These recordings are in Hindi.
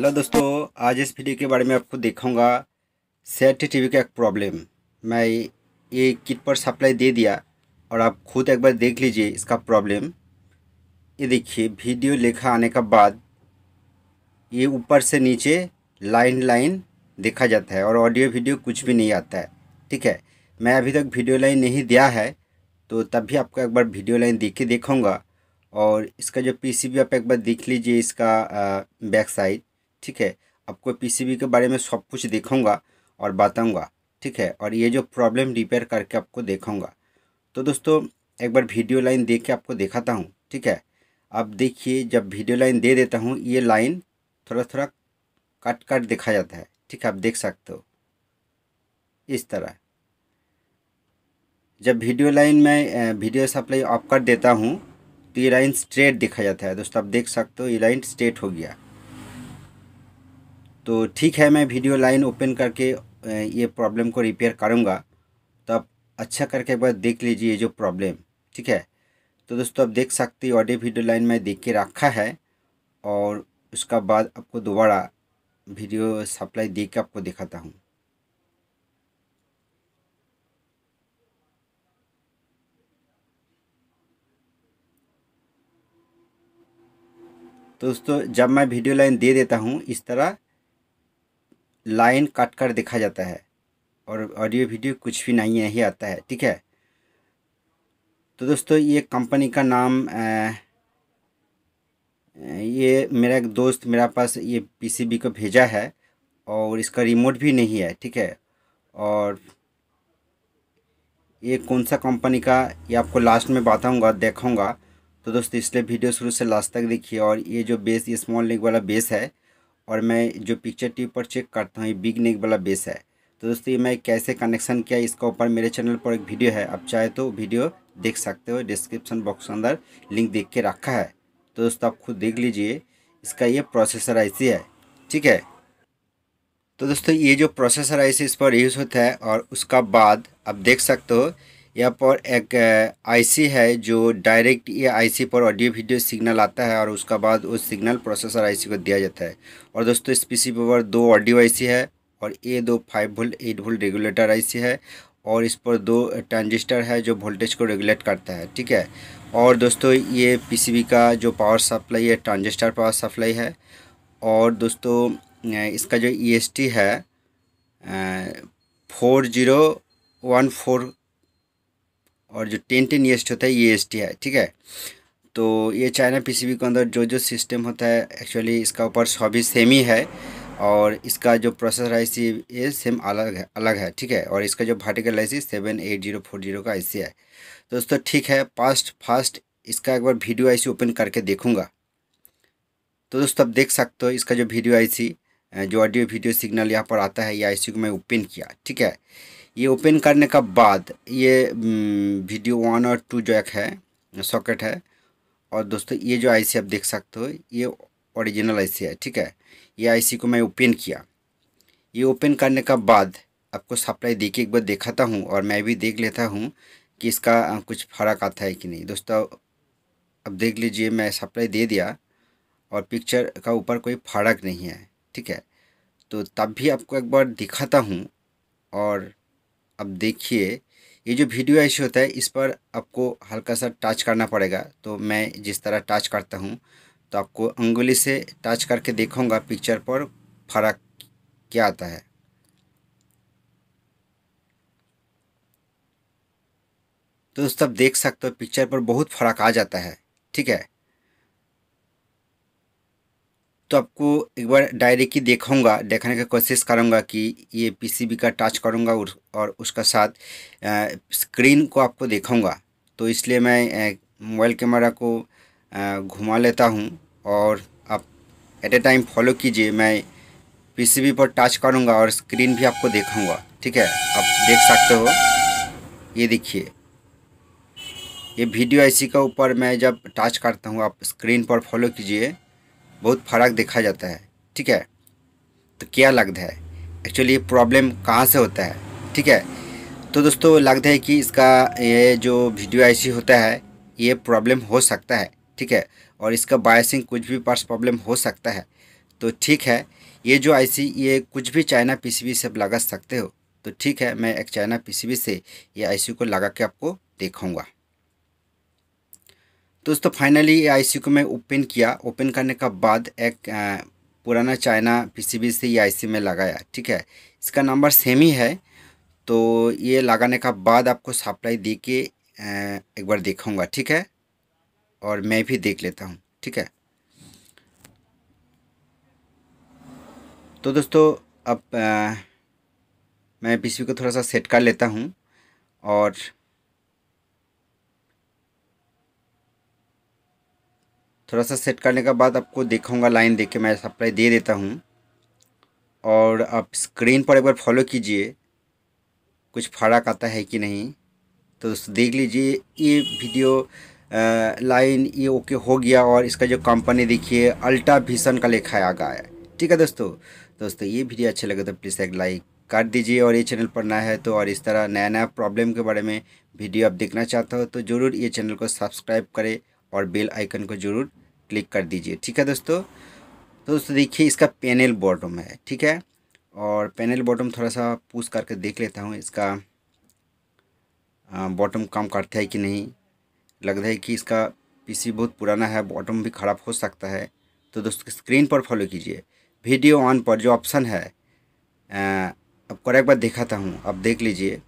हेलो दोस्तों आज इस वीडियो के बारे में आपको दिखाऊंगा सेट टीवी का एक प्रॉब्लम मैं ये किट पर सप्लाई दे दिया और आप खुद एक बार देख लीजिए इसका प्रॉब्लम ये देखिए वीडियो लेखा आने का बाद ये ऊपर से नीचे लाइन लाइन देखा जाता है और ऑडियो वीडियो कुछ भी नहीं आता है ठीक है मैं अभी तक वीडियो लाइन नहीं दिया है तो तब भी आपको एक बार वीडियो लाइन देख के देखूँगा और इसका जो पीसीबी आप एक बार देख लीजिए इसका बैक साइड ठीक है आपको पीसीबी के बारे में सब कुछ देखूँगा और बताऊँगा ठीक है और ये जो प्रॉब्लम रिपेयर करके आपको देखाऊंगा तो दोस्तों एक बार वीडियो लाइन देख के आपको दिखाता हूँ ठीक है अब देखिए जब वीडियो लाइन दे देता हूँ ये लाइन थोड़ा थोड़ा कट कट देखा जाता है ठीक है आप देख सकते हो इस तरह जब वीडियो लाइन में वीडियो सप्लाई ऑफ कर देता हूँ तो ये लाइन स्ट्रेट देखा जाता है दोस्तों आप देख सकते हो ये लाइन स्ट्रेट हो गया तो ठीक है मैं वीडियो लाइन ओपन करके ये प्रॉब्लम को रिपेयर करूँगा तो आप अच्छा करके एक बार देख लीजिए जो प्रॉब्लम ठीक है तो दोस्तों आप देख सकते हो ऑडियो वीडियो लाइन में देख के रखा है और उसका बाद आपको दोबारा वीडियो सप्लाई दे के आपको दिखाता हूँ तो दोस्तों जब मैं वीडियो लाइन दे देता हूँ इस तरह लाइन काट कर देखा जाता है और ऑडियो वीडियो कुछ भी नहीं यही आता है ठीक है तो दोस्तों ये कंपनी का नाम आ, ये मेरा एक दोस्त मेरा पास ये पीसीबी को भेजा है और इसका रिमोट भी नहीं है ठीक है और ये कौन सा कंपनी का ये आपको लास्ट में बताऊंगा देखूंगा तो दोस्तों इसलिए वीडियो शुरू से लास्ट तक देखिए और ये जो बेस ये स्मॉल लिंक वाला बेस है और मैं जो पिक्चर ट्यूब पर चेक करता हूँ ये बिग नेक वाला बेस है तो दोस्तों ये मैं कैसे कनेक्शन किया इसका ऊपर मेरे चैनल पर एक वीडियो है आप चाहे तो वीडियो देख सकते हो डिस्क्रिप्शन बॉक्स के अंदर लिंक देख के रखा है तो दोस्तों आप खुद देख लीजिए इसका ये प्रोसेसर ऐसी है ठीक है तो दोस्तों ये जो प्रोसेसर ऐसे इस पर यूज़ होता है और उसका बाद आप देख सकते हो यहाँ पर एक आईसी है जो डायरेक्ट ये आईसी पर ऑडियो वीडियो सिग्नल आता है और उसका बाद उस सिग्नल प्रोसेसर आईसी को दिया जाता है और दोस्तों इस पीसी पर दो ऑडियो आईसी है और ये दो five volt eight volt regulator IC है और इस पर दो ट्रांजिस्टर है जो वोल्टेज को रेगुलेट करता है ठीक है और दोस्तों ये पी का जो पावर सप्लाई है ट्रांजिस्टर पावर सप्लाई है और दोस्तों इसका जो ई e है फोर ज़ीरो वन फोर और जो टेन टेन ई होता है ये एस है ठीक है तो ये चाइना पीसीबी के अंदर जो जो सिस्टम होता है एक्चुअली इसका ऊपर सभी सेम ही है और इसका जो प्रोसेसर आई सी ये सेम अलग है अलग है ठीक है और इसका जो भाटिकल I C seven eight zero four zero का आई सी है दोस्तों ठीक है फास्ट फास्ट इसका एक बार वीडियो आई सी ओपन करके देखूँगा तो दोस्तों आप देख सकते हो इसका जो वीडियो आई सी जो ऑडियो वीडियो सिग्नल यहाँ पर आता है ये आई सी को मैं ओपन किया ठीक है ये ओपन करने का बाद ये वीडियो वन और टू जो एक है सॉकेट है और दोस्तों ये जो आईसी आप देख सकते हो ये ओरिजिनल आईसी है ठीक है ये आईसी को मैं ओपन किया ये ओपन करने का बाद आपको सप्लाई दे के एक बार दिखाता हूँ और मैं भी देख लेता हूँ कि इसका कुछ फ़र्क आता है कि नहीं दोस्तों अब देख लीजिए मैं सप्लाई दे दिया और पिक्चर का ऊपर कोई फ़र्क नहीं है ठीक है तो तब भी आपको एक बार दिखाता हूँ और अब देखिए ये जो वीडियो ऐसे होता है इस पर आपको हल्का सा टच करना पड़ेगा तो मैं जिस तरह टच करता हूँ तो आपको उंगली से टच करके देखूँगा पिक्चर पर फर्क क्या आता है तो दोस्तों आप देख सकते हो पिक्चर पर बहुत फर्क आ जाता है ठीक है तो आपको एक बार डायरेक्ट ही देखूँगा देखने का कोशिश करूँगा कि ये पीसीबी का टच करूँगा और उसका साथ स्क्रीन को आपको देखूँगा तो इसलिए मैं मोबाइल कैमरा को घुमा लेता हूँ और आप एट ए टाइम फॉलो कीजिए मैं पीसीबी पर टच करूँगा और स्क्रीन भी आपको देखूंगा ठीक है आप देख सकते हो ये देखिए ये वीडियो ऐसी का ऊपर मैं जब टच करता हूँ आप स्क्रीन पर फॉलो कीजिए बहुत फ़र्क देखा जाता है ठीक है तो क्या लगता है एक्चुअली ये प्रॉब्लम कहाँ से होता है ठीक है तो दोस्तों लगता है कि इसका ये जो वीडियो आईसी होता है ये प्रॉब्लम हो सकता है ठीक है और इसका बायसिंग कुछ भी पार्ट्स प्रॉब्लम हो सकता है तो ठीक है ये जो आईसी ये कुछ भी चाइना पीसीबी से आप लगा सकते हो तो ठीक है मैं एक चाइना पीसीबी से ये आईसी को लगा के आपको देखूँगा दोस्तों फाइनली ये आईसी को मैं ओपन किया ओपन करने का बाद एक पुराना चाइना पीसीबी से ये आईसी में लगाया ठीक है इसका नंबर सेम ही है तो ये लगाने का बाद आपको सप्लाई दे के एक बार देखूँगा ठीक है और मैं भी देख लेता हूँ ठीक है तो दोस्तों अब आ, मैं पीसीबी को थोड़ा सा सेट कर लेता हूँ और थोड़ा सा सेट करने के बाद आपको देखूँगा लाइन देख के मैं सप्लाई दे देता हूँ और आप स्क्रीन पर एक बार फॉलो कीजिए कुछ फर्क आता है कि नहीं तो दोस्तों देख लीजिए ये वीडियो लाइन ये ओके हो गया और इसका जो कंपनी देखिए अल्टा भीषण का लिखा आ गया है ठीक है दोस्तों दोस्तों ये वीडियो अच्छा लगे तो प्लीज़ एक लाइक कर दीजिए और ये चैनल पर नया है तो और इस तरह नया नया प्रॉब्लम के बारे में वीडियो आप देखना चाहते हो तो ज़रूर ये चैनल को सब्सक्राइब करें और बेल आइकन को ज़रूर क्लिक कर दीजिए ठीक है दोस्तों तो दोस्तों देखिए इसका पैनल बॉटम है ठीक है और पैनल बॉटम थोड़ा सा पूछ करके देख लेता हूँ इसका बॉटम काम करता है कि नहीं लगता है कि इसका पीसी बहुत पुराना है बॉटम भी ख़राब हो सकता है तो दोस्तों स्क्रीन पर फॉलो कीजिए वीडियो ऑन पर जो ऑप्शन है कर एक बार देखाता हूँ अब देख लीजिए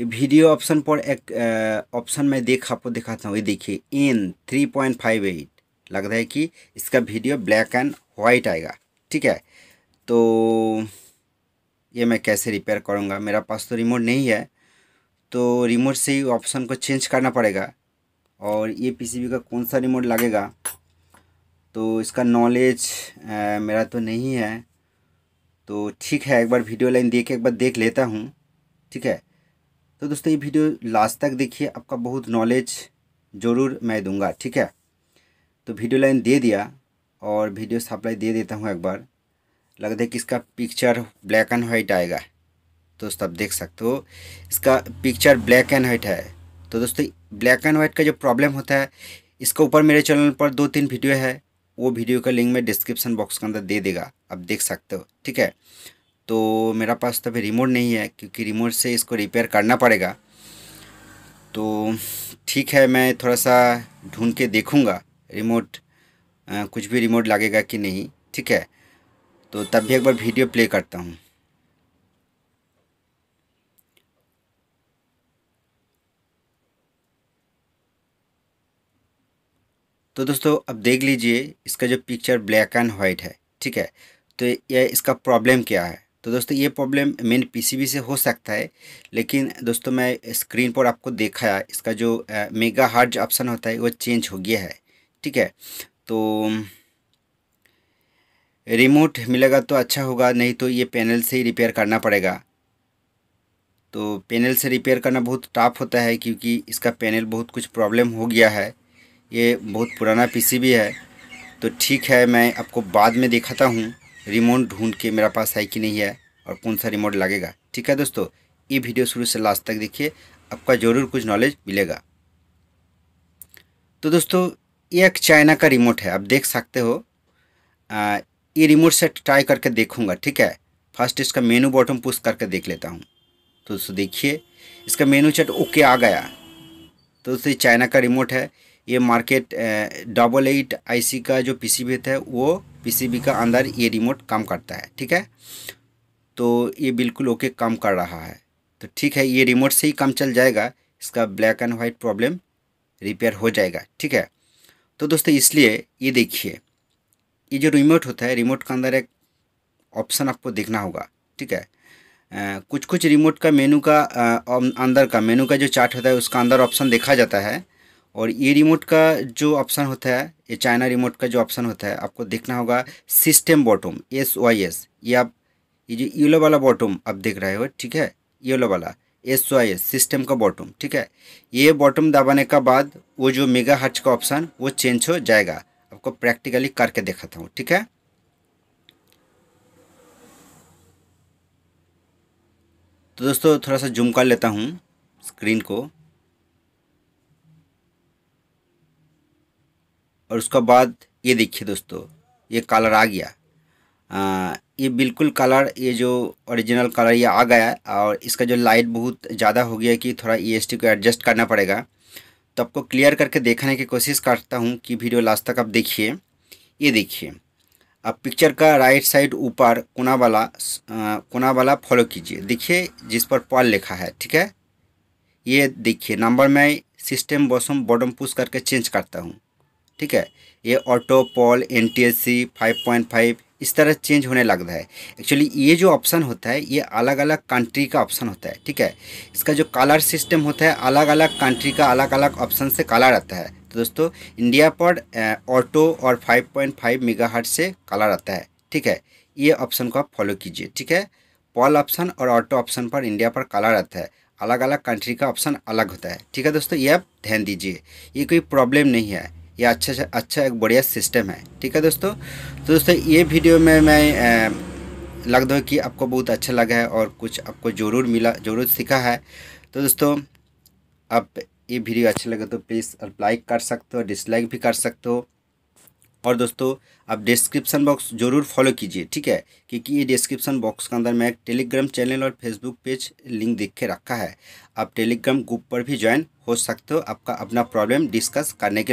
ये वीडियो ऑप्शन पर एक ऑप्शन मैं देख आपको दिखाता हूँ ये देखिए इन थ्री पॉइंट फाइव एट लग रहा है कि इसका वीडियो ब्लैक एंड वाइट आएगा ठीक है तो ये मैं कैसे रिपेयर करूँगा मेरा पास तो रिमोट नहीं है तो रिमोट से ही ऑप्शन को चेंज करना पड़ेगा और ये पीसीबी का कौन सा रिमोट लगेगा तो इसका नॉलेज मेरा तो नहीं है तो ठीक है एक बार वीडियो लाइन देख एक बार देख लेता हूँ ठीक है तो दोस्तों ये वीडियो लास्ट तक देखिए आपका बहुत नॉलेज ज़रूर मैं दूंगा ठीक है तो वीडियो लाइन दे दिया और वीडियो सप्लाई दे देता हूँ एक बार लगता है कि इसका पिक्चर ब्लैक एंड वाइट आएगा तो दोस्तों आप देख सकते हो इसका पिक्चर ब्लैक एंड वाइट है तो दोस्तों ब्लैक एंड वाइट का जो प्रॉब्लम होता है इसके ऊपर मेरे चैनल पर दो तीन वीडियो है वो वीडियो का लिंक मैं डिस्क्रिप्शन बॉक्स के अंदर दे देगा आप देख सकते हो ठीक है तो मेरा पास तभी तो रिमोट नहीं है क्योंकि रिमोट से इसको रिपेयर करना पड़ेगा तो ठीक है मैं थोड़ा सा ढूंढ के देखूँगा रिमोट आ, कुछ भी रिमोट लगेगा कि नहीं ठीक है तो तब भी एक बार वीडियो प्ले करता हूँ तो दोस्तों अब देख लीजिए इसका जो पिक्चर ब्लैक एंड वाइट है ठीक है तो यह इसका प्रॉब्लम क्या है तो दोस्तों ये प्रॉब्लम मेन पीसीबी से हो सकता है लेकिन दोस्तों मैं स्क्रीन पर आपको देखा इसका जो मेगा हार्ट ऑप्शन होता है वो चेंज हो गया है ठीक है तो रिमोट मिलेगा तो अच्छा होगा नहीं तो ये पैनल से ही रिपेयर करना पड़ेगा तो पैनल से रिपेयर करना बहुत टाफ होता है क्योंकि इसका पैनल बहुत कुछ प्रॉब्लम हो गया है ये बहुत पुराना पीसीबी है तो ठीक है मैं आपको बाद में दिखाता हूँ रिमोट ढूंढ के मेरा पास है कि नहीं है और कौन सा रिमोट लगेगा ठीक है दोस्तों ये वीडियो शुरू से लास्ट तक देखिए आपका ज़रूर कुछ नॉलेज मिलेगा तो दोस्तों ये एक चाइना का रिमोट है आप देख सकते हो आ, ये रिमोट से ट्राई करके देखूंगा ठीक है फर्स्ट इसका मेनू बॉटम पुश करके देख लेता हूँ तो दोस्तों देखिए इसका मेनू चट ओके आ गया तो दोस्तों चाइना का रिमोट है ये मार्केट डबल एट आई का जो पी सी है वो पी का अंदर ये रिमोट काम करता है ठीक है तो ये बिल्कुल ओके काम कर रहा है तो ठीक है ये रिमोट से ही काम चल जाएगा इसका black and white problem repair हो जाएगा ठीक है तो दोस्तों इसलिए ये देखिए ये जो रिमोट होता है रिमोट के अंदर एक ऑप्शन आपको देखना होगा ठीक है आ, कुछ कुछ रिमोट का मेनू का आ, अंदर का मेनू का जो चार्ट होता है उसका अंदर ऑप्शन देखा जाता है और ये रिमोट का जो ऑप्शन होता है ये चाइना रिमोट का जो ऑप्शन होता है आपको देखना होगा system bottom S Y S ये आप ये जो येलो वाला बॉटम आप देख रहे हो ठीक है येलो वाला एस वाई एस सिस्टम का बॉटम ठीक है ये बॉटम दबाने का बाद वो जो मेगा हर्च का ऑप्शन वो चेंज हो जाएगा आपको प्रैक्टिकली करके दिखाता हूँ ठीक है तो दोस्तों थोड़ा सा जूम कर लेता हूँ स्क्रीन को और उसका बाद ये देखिए दोस्तों ये कलर आ गया आ, ये बिल्कुल कलर ये जो ओरिजिनल कलर ये आ गया और इसका जो लाइट बहुत ज़्यादा हो गया कि थोड़ा ई e को एडजस्ट करना पड़ेगा तो आपको क्लियर करके देखने की कोशिश करता हूँ कि वीडियो लास्ट तक आप देखिए ये देखिए अब पिक्चर का राइट साइड ऊपर कोना वाला कोना वाला फॉलो कीजिए देखिए जिस पर पॉल लिखा है ठीक है ये देखिए नंबर में सिस्टम बॉसम बॉटम पुश करके चेंज करता हूँ ठीक है ये auto PAL N T S C five point five इस तरह चेंज होने लगता है एक्चुअली ये जो ऑप्शन होता है ये अलग अलग कंट्री का ऑप्शन होता है ठीक है इसका जो कलर सिस्टम होता है अलग अलग कंट्री का अलग अलग ऑप्शन से कलर आता है तो दोस्तों इंडिया पर ऑटो और 5.5 मेगाहर्ट्ज से कलर आता है ठीक है ये ऑप्शन को आप फॉलो कीजिए ठीक है पॉल ऑप्शन और ऑटो ऑप्शन पर इंडिया पर कलर आता है अलग अलग कंट्री का ऑप्शन अलग होता है ठीक है दोस्तों ये आप ध्यान दीजिए ये कोई प्रॉब्लम नहीं है ये अच्छा अच्छा एक बढ़िया सिस्टम है ठीक है दोस्तों तो दोस्तों ये वीडियो में मैं दो कि आपको बहुत अच्छा लगा है और कुछ आपको ज़रूर मिला ज़रूर सीखा है तो दोस्तों आप ये वीडियो अच्छा लगे तो प्लीज़ आप लाइक कर सकते हो डिसलाइक भी कर सकते हो और दोस्तों आप डिस्क्रिप्शन बॉक्स जरूर फॉलो कीजिए ठीक है क्योंकि ये डिस्क्रिप्शन बॉक्स के अंदर मैं एक टेलीग्राम चैनल और फेसबुक पेज लिंक देख के रखा है आप टेलीग्राम ग्रुप पर भी ज्वाइन हो सकते हो आपका अपना प्रॉब्लम डिस्कस करने के लिए